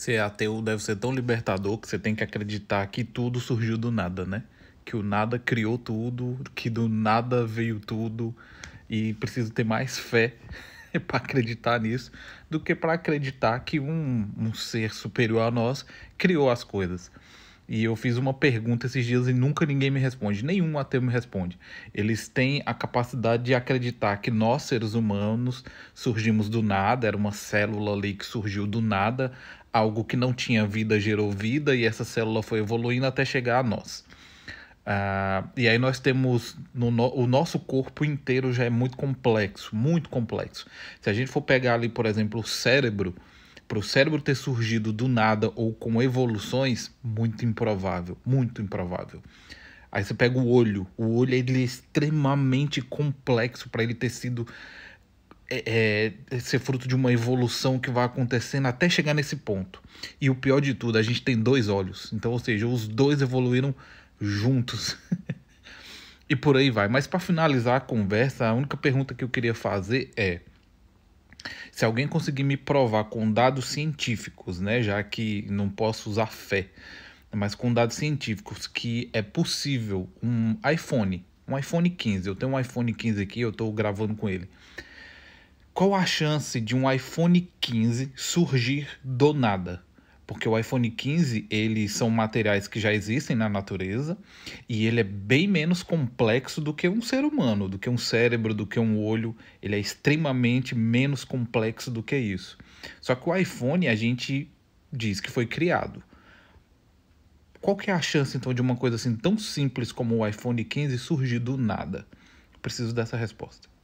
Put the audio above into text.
ser ateu deve ser tão libertador que você tem que acreditar que tudo surgiu do nada, né? Que o nada criou tudo, que do nada veio tudo e precisa ter mais fé para acreditar nisso do que para acreditar que um, um ser superior a nós criou as coisas. E eu fiz uma pergunta esses dias e nunca ninguém me responde, nenhum ateu me responde. Eles têm a capacidade de acreditar que nós, seres humanos, surgimos do nada, era uma célula ali que surgiu do nada, algo que não tinha vida gerou vida e essa célula foi evoluindo até chegar a nós. Uh, e aí nós temos no, no, o nosso corpo inteiro já é muito complexo, muito complexo. Se a gente for pegar ali, por exemplo, o cérebro, para o cérebro ter surgido do nada ou com evoluções, muito improvável, muito improvável. Aí você pega o olho, o olho ele é extremamente complexo para ele ter sido é, é, ser fruto de uma evolução que vai acontecendo até chegar nesse ponto. E o pior de tudo, a gente tem dois olhos, então ou seja, os dois evoluíram juntos. e por aí vai. Mas para finalizar a conversa, a única pergunta que eu queria fazer é se alguém conseguir me provar com dados científicos, né, já que não posso usar fé, mas com dados científicos que é possível um iPhone, um iPhone 15, eu tenho um iPhone 15 aqui, eu estou gravando com ele. Qual a chance de um iPhone 15 surgir do nada? porque o iPhone 15 eles são materiais que já existem na natureza e ele é bem menos complexo do que um ser humano, do que um cérebro, do que um olho. Ele é extremamente menos complexo do que isso. Só que o iPhone a gente diz que foi criado. Qual que é a chance então de uma coisa assim tão simples como o iPhone 15 surgir do nada? Preciso dessa resposta.